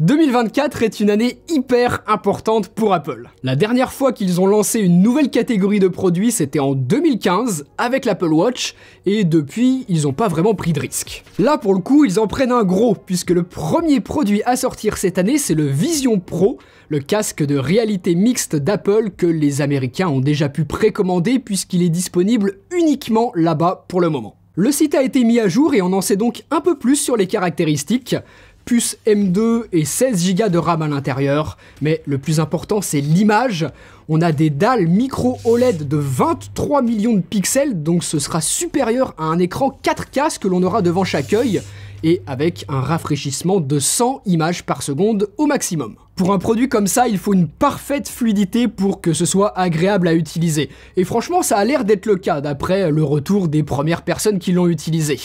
2024 est une année hyper importante pour Apple. La dernière fois qu'ils ont lancé une nouvelle catégorie de produits, c'était en 2015 avec l'Apple Watch, et depuis, ils n'ont pas vraiment pris de risque. Là, pour le coup, ils en prennent un gros, puisque le premier produit à sortir cette année, c'est le Vision Pro, le casque de réalité mixte d'Apple que les Américains ont déjà pu précommander puisqu'il est disponible uniquement là-bas pour le moment. Le site a été mis à jour et on en sait donc un peu plus sur les caractéristiques puce M2 et 16 Go de RAM à l'intérieur. Mais le plus important, c'est l'image. On a des dalles micro OLED de 23 millions de pixels, donc ce sera supérieur à un écran 4K que l'on aura devant chaque œil et avec un rafraîchissement de 100 images par seconde au maximum. Pour un produit comme ça, il faut une parfaite fluidité pour que ce soit agréable à utiliser. Et franchement, ça a l'air d'être le cas d'après le retour des premières personnes qui l'ont utilisé.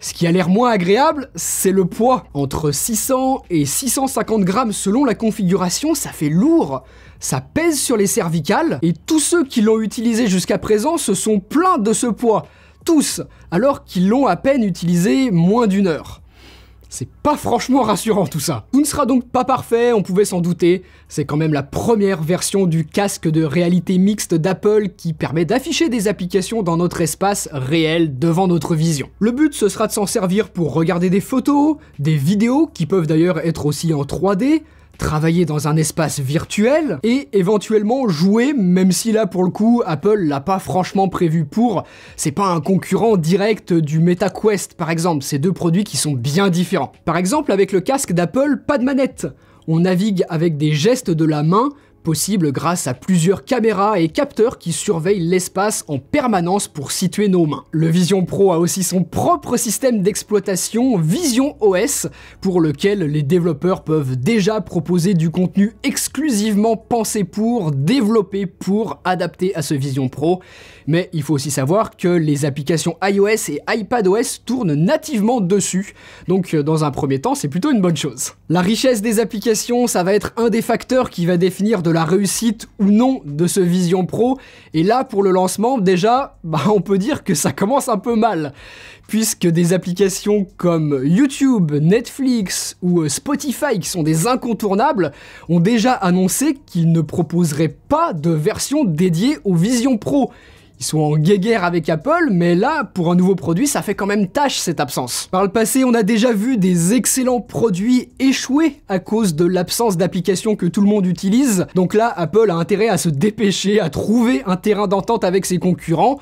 Ce qui a l'air moins agréable, c'est le poids. Entre 600 et 650 grammes selon la configuration, ça fait lourd ça pèse sur les cervicales, et tous ceux qui l'ont utilisé jusqu'à présent se sont plaints de ce poids, tous, alors qu'ils l'ont à peine utilisé moins d'une heure. C'est pas franchement rassurant tout ça. Tout ne sera donc pas parfait, on pouvait s'en douter. C'est quand même la première version du casque de réalité mixte d'Apple qui permet d'afficher des applications dans notre espace réel devant notre vision. Le but ce sera de s'en servir pour regarder des photos, des vidéos qui peuvent d'ailleurs être aussi en 3D, travailler dans un espace virtuel et éventuellement jouer, même si là pour le coup Apple l'a pas franchement prévu pour, c'est pas un concurrent direct du MetaQuest par exemple, ces deux produits qui sont bien différents. Par exemple avec le casque d'Apple, pas de manette. On navigue avec des gestes de la main grâce à plusieurs caméras et capteurs qui surveillent l'espace en permanence pour situer nos mains. Le Vision Pro a aussi son propre système d'exploitation Vision OS pour lequel les développeurs peuvent déjà proposer du contenu exclusivement pensé pour, développé pour, adapté à ce Vision Pro. Mais il faut aussi savoir que les applications iOS et iPadOS tournent nativement dessus. Donc euh, dans un premier temps, c'est plutôt une bonne chose. La richesse des applications, ça va être un des facteurs qui va définir de la la réussite ou non de ce Vision Pro. Et là, pour le lancement, déjà, bah, on peut dire que ça commence un peu mal, puisque des applications comme YouTube, Netflix ou euh, Spotify, qui sont des incontournables, ont déjà annoncé qu'ils ne proposeraient pas de version dédiée au Vision Pro. Ils sont en guéguerre avec Apple, mais là, pour un nouveau produit, ça fait quand même tâche cette absence. Par le passé, on a déjà vu des excellents produits échouer à cause de l'absence d'applications que tout le monde utilise. Donc là, Apple a intérêt à se dépêcher, à trouver un terrain d'entente avec ses concurrents,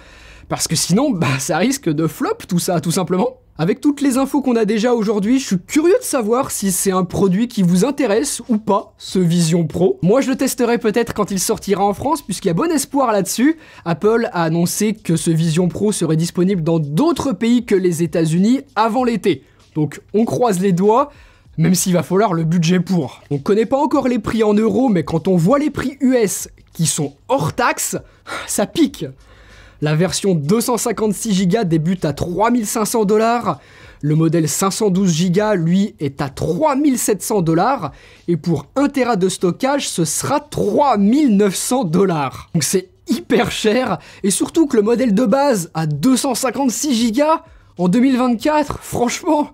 parce que sinon, bah, ça risque de flop tout ça, tout simplement. Avec toutes les infos qu'on a déjà aujourd'hui, je suis curieux de savoir si c'est un produit qui vous intéresse ou pas, ce Vision Pro. Moi, je le testerai peut-être quand il sortira en France, puisqu'il y a bon espoir là-dessus. Apple a annoncé que ce Vision Pro serait disponible dans d'autres pays que les États-Unis avant l'été. Donc, on croise les doigts même s'il va falloir le budget pour. On connaît pas encore les prix en euros, mais quand on voit les prix US qui sont hors taxes, ça pique. La version 256 Go débute à 3500 dollars. Le modèle 512 Go, lui, est à 3700 dollars. Et pour 1 Tera de stockage, ce sera 3900 dollars. Donc c'est hyper cher. Et surtout que le modèle de base à 256 Go en 2024, franchement,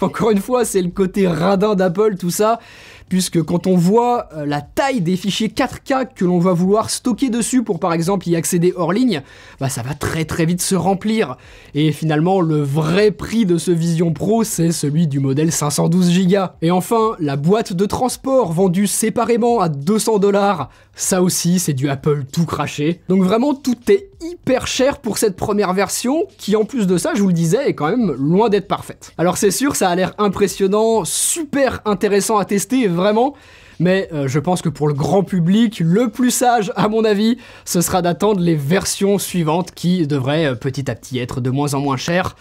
encore une fois, c'est le côté radin d'Apple, tout ça puisque quand on voit euh, la taille des fichiers 4K que l'on va vouloir stocker dessus pour par exemple y accéder hors ligne, bah ça va très très vite se remplir. Et finalement, le vrai prix de ce Vision Pro, c'est celui du modèle 512 Go. Et enfin, la boîte de transport vendue séparément à 200 dollars, ça aussi c'est du Apple tout craché. Donc vraiment tout est hyper cher pour cette première version, qui en plus de ça, je vous le disais, est quand même loin d'être parfaite. Alors c'est sûr, ça a l'air impressionnant, super intéressant à tester, vraiment mais euh, je pense que pour le grand public, le plus sage, à mon avis, ce sera d'attendre les versions suivantes qui devraient euh, petit à petit être de moins en moins chères.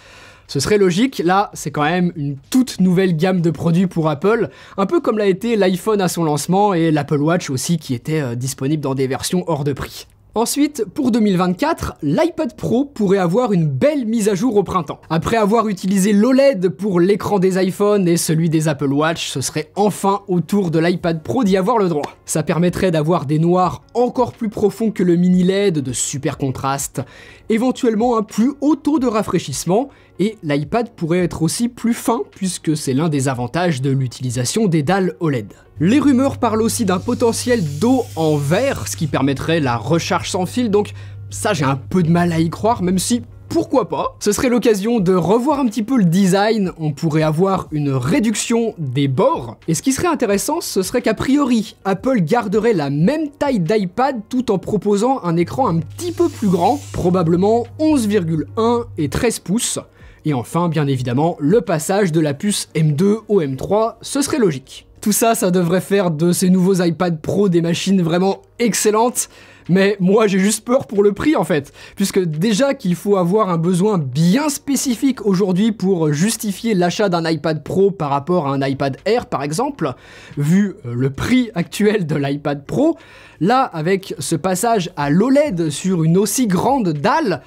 Ce serait logique, là c'est quand même une toute nouvelle gamme de produits pour Apple, un peu comme l'a été l'iPhone à son lancement et l'Apple Watch aussi qui était euh, disponible dans des versions hors de prix. Ensuite, pour 2024, l'iPad Pro pourrait avoir une belle mise à jour au printemps. Après avoir utilisé l'OLED pour l'écran des iPhones et celui des Apple Watch, ce serait enfin au tour de l'iPad Pro d'y avoir le droit. Ça permettrait d'avoir des noirs encore plus profonds que le mini LED, de super contraste, éventuellement un plus haut taux de rafraîchissement et l'iPad pourrait être aussi plus fin puisque c'est l'un des avantages de l'utilisation des dalles OLED. Les rumeurs parlent aussi d'un potentiel d'eau en verre, ce qui permettrait la recharge sans fil, donc ça j'ai un peu de mal à y croire, même si pourquoi pas Ce serait l'occasion de revoir un petit peu le design, on pourrait avoir une réduction des bords, et ce qui serait intéressant, ce serait qu'a priori, Apple garderait la même taille d'iPad tout en proposant un écran un petit peu plus grand, probablement 11,1 et 13 pouces, et enfin, bien évidemment, le passage de la puce M2 au M3, ce serait logique. Tout ça, ça devrait faire de ces nouveaux iPad Pro des machines vraiment excellentes, mais moi j'ai juste peur pour le prix en fait, puisque déjà qu'il faut avoir un besoin bien spécifique aujourd'hui pour justifier l'achat d'un iPad Pro par rapport à un iPad Air par exemple, vu euh, le prix actuel de l'iPad Pro, là avec ce passage à l'OLED sur une aussi grande dalle,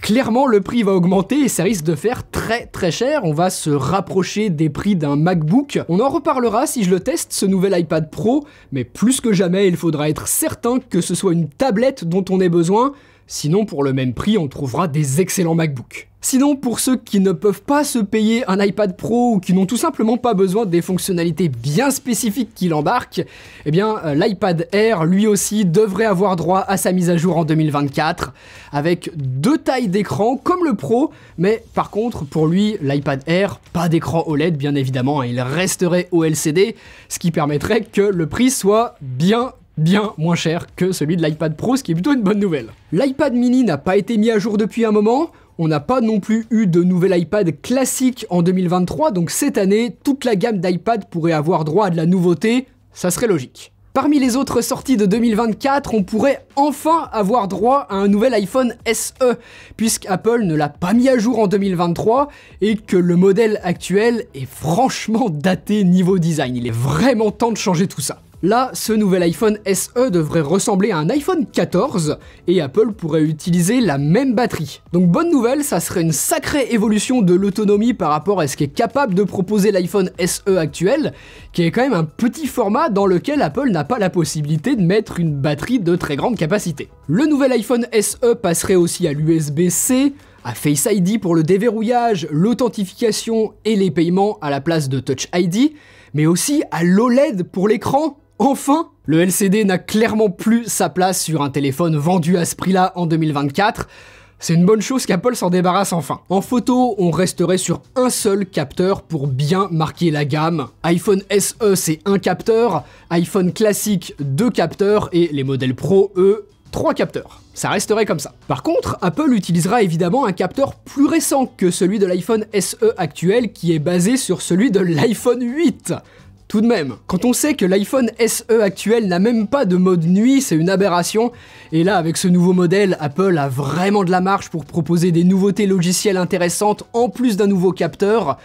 clairement le prix va augmenter et ça risque de faire très très cher. On va se rapprocher des prix d'un MacBook. On en reparlera si je le teste, ce nouvel iPad Pro, mais plus que jamais, il faudra être certain que ce soit une tablette dont on ait besoin Sinon, pour le même prix, on trouvera des excellents MacBook. Sinon, pour ceux qui ne peuvent pas se payer un iPad Pro ou qui n'ont tout simplement pas besoin des fonctionnalités bien spécifiques qu'il embarque, eh bien euh, l'iPad Air lui aussi devrait avoir droit à sa mise à jour en 2024 avec deux tailles d'écran comme le Pro, mais par contre pour lui l'iPad Air pas d'écran OLED bien évidemment, hein, il resterait LCD, ce qui permettrait que le prix soit bien bien moins cher que celui de l'iPad Pro, ce qui est plutôt une bonne nouvelle. L'iPad mini n'a pas été mis à jour depuis un moment, on n'a pas non plus eu de nouvel iPad classique en 2023, donc cette année, toute la gamme d'iPad pourrait avoir droit à de la nouveauté, ça serait logique. Parmi les autres sorties de 2024, on pourrait enfin avoir droit à un nouvel iPhone SE, puisque Apple ne l'a pas mis à jour en 2023 et que le modèle actuel est franchement daté niveau design. Il est vraiment temps de changer tout ça. Là, ce nouvel iPhone SE devrait ressembler à un iPhone 14 et Apple pourrait utiliser la même batterie. Donc bonne nouvelle, ça serait une sacrée évolution de l'autonomie par rapport à ce qu'est capable de proposer l'iPhone SE actuel, qui est quand même un petit format dans lequel Apple n'a pas la possibilité de mettre une batterie de très grande capacité. Le nouvel iPhone SE passerait aussi à l'USB-C, à Face ID pour le déverrouillage, l'authentification et les paiements à la place de Touch ID, mais aussi à l'OLED pour l'écran Enfin, le LCD n'a clairement plus sa place sur un téléphone vendu à ce prix-là en 2024. C'est une bonne chose qu'Apple s'en débarrasse enfin. En photo, on resterait sur un seul capteur pour bien marquer la gamme. iPhone SE, c'est un capteur, iPhone classique, deux capteurs, et les modèles Pro, eux, trois capteurs. Ça resterait comme ça. Par contre, Apple utilisera évidemment un capteur plus récent que celui de l'iPhone SE actuel qui est basé sur celui de l'iPhone 8. Tout de même, quand on sait que l'iPhone SE actuel n'a même pas de mode nuit, c'est une aberration. Et là, avec ce nouveau modèle, Apple a vraiment de la marche pour proposer des nouveautés logicielles intéressantes en plus d'un nouveau capteur.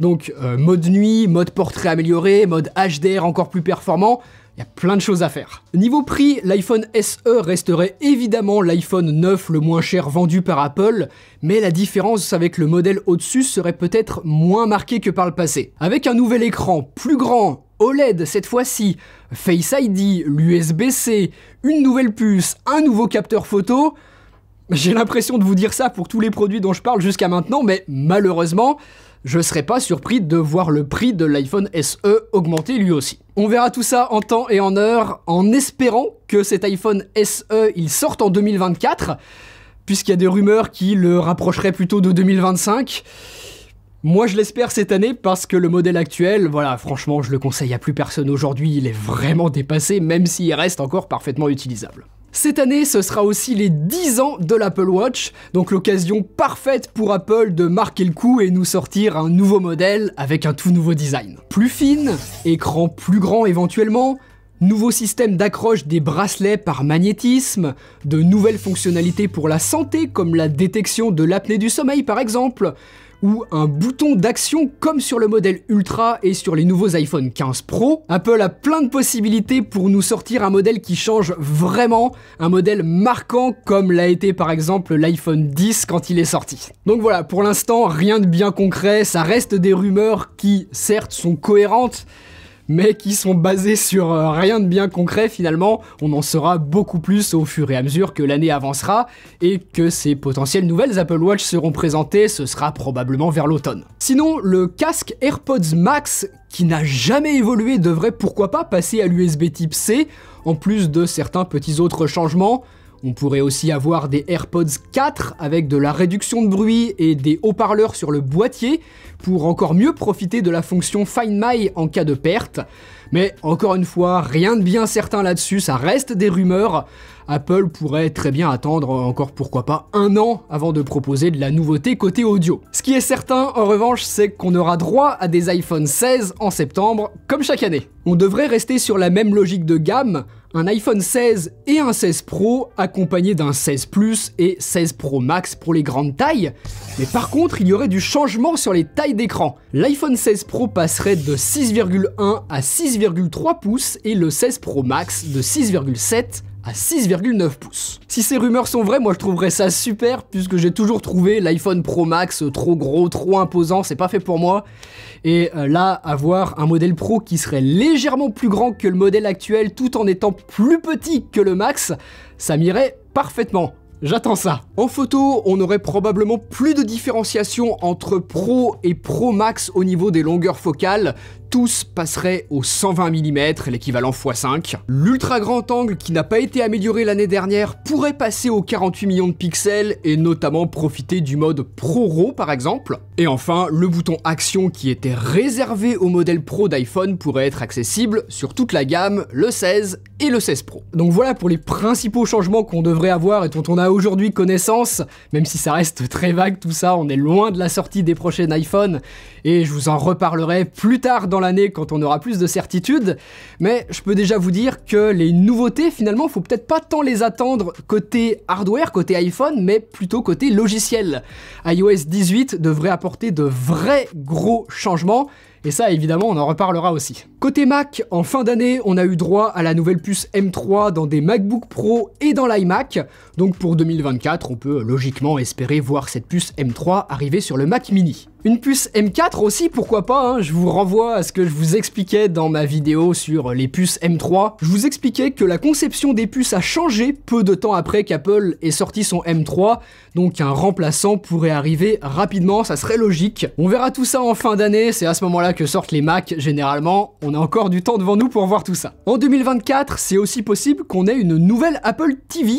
Donc, euh, mode nuit, mode portrait amélioré, mode HDR encore plus performant il y a plein de choses à faire. Niveau prix, l'iPhone SE resterait évidemment l'iPhone 9 le moins cher vendu par Apple, mais la différence avec le modèle au-dessus serait peut-être moins marquée que par le passé. Avec un nouvel écran plus grand, OLED cette fois-ci, Face ID, l'USB-C, une nouvelle puce, un nouveau capteur photo, j'ai l'impression de vous dire ça pour tous les produits dont je parle jusqu'à maintenant, mais malheureusement, je ne serais pas surpris de voir le prix de l'iPhone SE augmenter lui aussi. On verra tout ça en temps et en heure, en espérant que cet iPhone SE il sorte en 2024, puisqu'il y a des rumeurs qui le rapprocheraient plutôt de 2025. Moi, je l'espère cette année parce que le modèle actuel, voilà, franchement, je le conseille à plus personne aujourd'hui, il est vraiment dépassé, même s'il reste encore parfaitement utilisable. Cette année, ce sera aussi les 10 ans de l'Apple Watch, donc l'occasion parfaite pour Apple de marquer le coup et nous sortir un nouveau modèle avec un tout nouveau design. Plus fine, écran plus grand éventuellement, nouveau système d'accroche des bracelets par magnétisme, de nouvelles fonctionnalités pour la santé comme la détection de l'apnée du sommeil par exemple, ou un bouton d'action comme sur le modèle Ultra et sur les nouveaux iPhone 15 Pro. Apple a plein de possibilités pour nous sortir un modèle qui change vraiment, un modèle marquant comme l'a été par exemple l'iPhone 10 quand il est sorti. Donc voilà, pour l'instant, rien de bien concret, ça reste des rumeurs qui certes sont cohérentes, mais qui sont basés sur euh, rien de bien concret finalement. On en saura beaucoup plus au fur et à mesure que l'année avancera et que ces potentielles nouvelles Apple Watch seront présentées, ce sera probablement vers l'automne. Sinon, le casque AirPods Max qui n'a jamais évolué devrait pourquoi pas passer à l'USB type C, en plus de certains petits autres changements. On pourrait aussi avoir des AirPods 4 avec de la réduction de bruit et des haut-parleurs sur le boîtier pour encore mieux profiter de la fonction Find My en cas de perte. Mais encore une fois, rien de bien certain là-dessus, ça reste des rumeurs. Apple pourrait très bien attendre encore pourquoi pas un an avant de proposer de la nouveauté côté audio. Ce qui est certain en revanche, c'est qu'on aura droit à des iPhone 16 en septembre, comme chaque année. On devrait rester sur la même logique de gamme, un iPhone 16 et un 16 Pro accompagné d'un 16 Plus et 16 Pro Max pour les grandes tailles. Mais par contre, il y aurait du changement sur les tailles d'écran. L'iPhone 16 Pro passerait de 6,1 à 6,1. 3 pouces et le 16 Pro Max de 6,7 à 6,9 pouces. Si ces rumeurs sont vraies, moi je trouverais ça super puisque j'ai toujours trouvé l'iPhone Pro Max euh, trop gros, trop imposant, c'est pas fait pour moi. Et euh, là, avoir un modèle Pro qui serait légèrement plus grand que le modèle actuel tout en étant plus petit que le Max, ça m'irait parfaitement. J'attends ça. En photo, on aurait probablement plus de différenciation entre Pro et Pro Max au niveau des longueurs focales, tous passeraient au 120 mm, l'équivalent x5. L'ultra grand angle qui n'a pas été amélioré l'année dernière pourrait passer aux 48 millions de pixels et notamment profiter du mode Pro RAW par exemple. Et enfin, le bouton action qui était réservé au modèle Pro d'iPhone pourrait être accessible sur toute la gamme, le 16 et le 16 Pro. Donc voilà pour les principaux changements qu'on devrait avoir et dont on a aujourd'hui connaissance, même si ça reste très vague tout ça, on est loin de la sortie des prochains iPhones et je vous en reparlerai plus tard dans l'année quand on aura plus de certitudes. mais je peux déjà vous dire que les nouveautés finalement, faut peut-être pas tant les attendre côté hardware, côté iPhone, mais plutôt côté logiciel. iOS 18 devrait apporter de vrais gros changements, et ça, évidemment, on en reparlera aussi. Côté Mac, en fin d'année, on a eu droit à la nouvelle puce M3 dans des MacBook Pro et dans l'iMac. Donc pour 2024, on peut logiquement espérer voir cette puce M3 arriver sur le Mac mini. Une puce M4 aussi, pourquoi pas, hein. je vous renvoie à ce que je vous expliquais dans ma vidéo sur les puces M3. Je vous expliquais que la conception des puces a changé peu de temps après qu'Apple ait sorti son M3, donc un remplaçant pourrait arriver rapidement, ça serait logique. On verra tout ça en fin d'année, c'est à ce moment-là que sortent les Macs généralement, on a encore du temps devant nous pour voir tout ça. En 2024, c'est aussi possible qu'on ait une nouvelle Apple TV,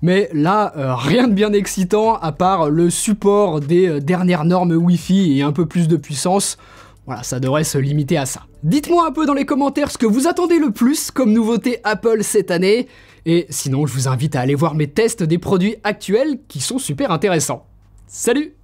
mais là, euh, rien de bien excitant à part le support des euh, dernières normes Wi-Fi et un peu plus de puissance, voilà, ça devrait se limiter à ça. Dites-moi un peu dans les commentaires ce que vous attendez le plus comme nouveauté Apple cette année, et sinon je vous invite à aller voir mes tests des produits actuels qui sont super intéressants. Salut